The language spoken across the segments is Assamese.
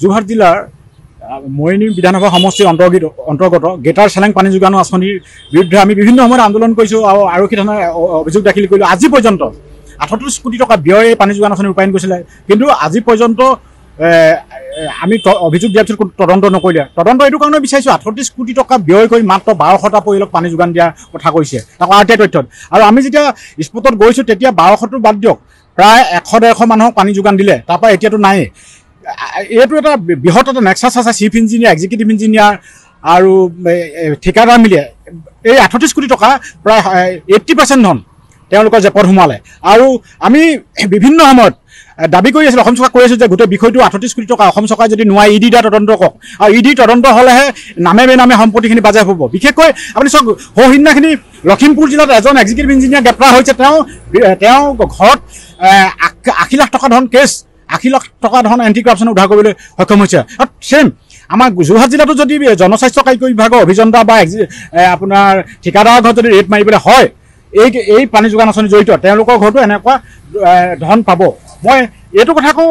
যোৰহাট জিলাৰ মৰিনী বিধানসভা সমষ্টিৰ অন্তৰ্গিত অন্তৰ্গত গেটাৰ চেলেং পানী যোগানো আঁচনিৰ বিৰুদ্ধে আমি বিভিন্ন সময়ত আন্দোলন কৰিছোঁ আৰু আৰক্ষী থানাই অভিযোগ দাখিল কৰিলোঁ আজি পৰ্যন্ত আঠত্ৰিছ কোটি টকা ব্যয় এই পানী যোগান আঁচনি ৰূপায়ণ কৰিছিলে কিন্তু আজি পৰ্যন্ত আমি অভিযোগ দিয়াৰ পিছত কোনো তদন্ত নকৰিলে তদন্ত এইটো কাৰণে বিচাৰিছোঁ আঠত্ৰিছ কোটি টকা ব্যয় কৰি মাত্ৰ বাৰশটা পৰিয়ালক পানী যোগান দিয়াৰ কথা কৈছে তাৰপৰা আৰ তথ্যত আৰু আমি যেতিয়া স্পটত গৈছোঁ তেতিয়া বাৰশটো বাদ দিয়ক প্ৰায় এশ ডেৰশ মানুহক পানী যোগান দিলে তাৰপৰা এতিয়াতো নায়েই এইটো এটা বৃহৎ এটা নেক্সাছ আছে চিফ ইঞ্জিনিয়াৰ এক্সিকিউটিভ ইঞ্জিনিয়াৰ আৰু ঠিকাদাৰ মিলিয়ে এই আঠত্ৰিছ কোটি টকা প্ৰায় এইট্টি পাৰ্চেণ্ট ধন তেওঁলোকৰ জেপত সোমালে আৰু আমি বিভিন্ন সময়ত দাবী কৰি আছিলোঁ অসম চৰকাৰ কৈ আছোঁ যে গোটেই বিষয়টো আঠত্ৰিছ কোটি টকা অসম চৰকাৰে যদি নোৱাৰে ই e ডি দিয়া তদন্ত কওক আৰু ই e ডি তদন্ত হ'লেহে নামে বেনামে সম্পত্তিখিনি বাজে হ'ব বিশেষকৈ আপুনি চাওক সৌসিদিনাখিনি লখিমপুৰ জিলাত এজন এক্সিকিউটিভ ইঞ্জিনিয়াৰ গ্ৰেপ্তাৰ হৈছে তেওঁ তেওঁ ঘৰত আশী লাখ টকা ধন কেছ আশী লাখ টকা ধন এণ্টি কৰাপশ্যন উদ্ধাৰ কৰিবলৈ সক্ষম হৈছে আৰু চেম আমাৰ যোৰহাট জিলাতো যদি জনস্বাস্থ্য কাৰিকৰী বিভাগৰ অভিযন্তা বা আপোনাৰ ঠিকাদাৰৰ ঘৰত যদি ৰেট মাৰিবলৈ হয় এই এই পানী যোগান আঁচনি জড়িত তেওঁলোকৰ ঘৰতো এনেকুৱা ধন পাব মই এইটো কথা কওঁ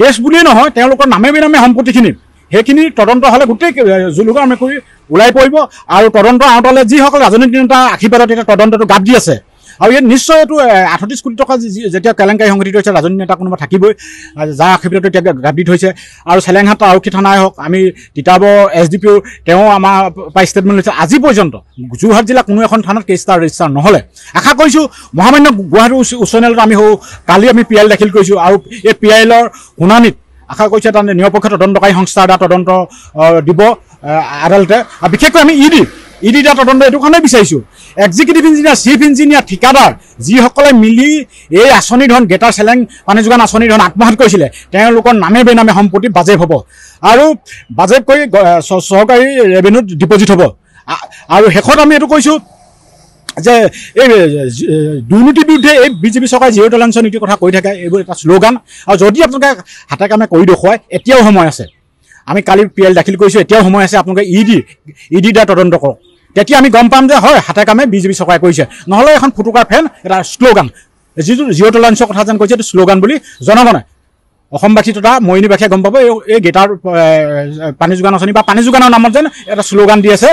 কেছ বুলিয়েই নহয় তেওঁলোকৰ নামে বিনামে সম্পত্তিখিনি সেইখিনি তদন্ত হ'লে গোটেই জুলুকা মেকুৰী ওলাই পৰিব আৰু তদন্ত আওঁতালৈ যিসকল ৰাজনৈতিক নেতা আশীৰ্বাদত এতিয়া তদন্তটো গাপ দি আছে আৰু ইয়াত নিশ্চয় এইটো আঠত্ৰিছ কোটি টকা যেতিয়া কেলেংকাৰী সংঘটিত হৈছে ৰাজনীতি নেতা কোনোবা থাকিবই যাৰ আশী ফিটত এতিয়া গাপিত হৈছে আৰু চেলেংহাট আৰক্ষী থানাই হওক আমি তিতাবৰ এছ ডি পিঅ' তেওঁ আমাৰ পৰা ষ্টেটমেণ্ট লৈছে আজি পৰ্যন্ত যোৰহাট জিলাৰ কোনো এখন থানাত কেষ্টাৰ ৰেজিষ্টাৰ নহ'লে আশা কৰিছোঁ মহামান্য গুৱাহাটী উচ্চ উচ্চ ন্যায়ালয়ত আমি সৌ কালি আমি পি আই এল দাখিল কৰিছোঁ আৰু এই পি আই এলৰ শুনানিত আশা কৰিছোঁ এটা নিৰপেক্ষ তদন্তকাৰী সংস্থাৰ এটা তদন্ত দিব আদালতে আৰু বিশেষকৈ আমি ই e ডি ইডিডা তদন্ত এইটো কাৰণে বিচাৰিছোঁ এক্সিকিউটিভ ইঞ্জিনিয়াৰ চিফ ইঞ্জিনিয়াৰ ঠিকাদাৰ যিসকলে মিলি এই আঁচনি ধৰণ গেটাৰ চেলেং পানী যোগান আঁচনি ধৰণ আত্মসাত কৰিছিলে তেওঁলোকৰ নামে বেনামে সম্পত্তি বাজেব হ'ব আৰু বাজেব কৰি চৰকাৰী ৰেভেনিউত ডিপজিট হ'ব আৰু শেষত আমি এইটো কৈছোঁ যে এই দুৰ্নীতিৰ বিৰুদ্ধে এই বিজেপি চৰকাৰে জিৰ' টলাৰেঞ্চৰ নীতিৰ কথা কৈ থাকে এইবোৰ এটা শ্লোগান আৰু যদি আপোনালোকে হাতে কামে কৰি দেখুৱায় এতিয়াও সময় আছে আমি কালি পি এল দাখিল কৰিছোঁ এতিয়াও সময় আছে আপোনালোকে ই ডি ই ডি দ্বাৰা তদন্ত কৰক তেতিয়া আমি গম পাম যে হয় হাতে কামে বিজেপি চৰকাৰে কৰিছে নহ'লে এখন ফুটুকাৰ ফেন এটা শ্লোগান যিটো জিঅ' টলাঞ্চৰ কথা যেন কৈছে এইটো শ্লোগান বুলি জনগণে অসমবাসী তথা মৰিণীবাসীয়ে গম পাব এই এই গেটাৰ পানী যোগান আঁচনি বা পানী যোগানৰ নামত যেন এটা শ্লোগান দি আছে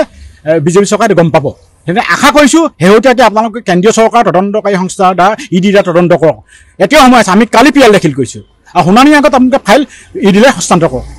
বিজেপি চৰকাৰে গম পাব তেন্তে আশা কৰিছোঁ শেহতীয়াকৈ আপোনালোকে কেন্দ্ৰীয় চৰকাৰ তদন্তকাৰী সংস্থাৰ দ্বাৰা ই ডি দ্বাৰা তদন্ত কৰক এতিয়াও সময় আছে আমি কালি পি এল দাখিল কৰিছোঁ আৰু শুনানিৰ আগত আপোনালোকে ফাইল ই ডিলৈ হস্তান্তৰ কৰক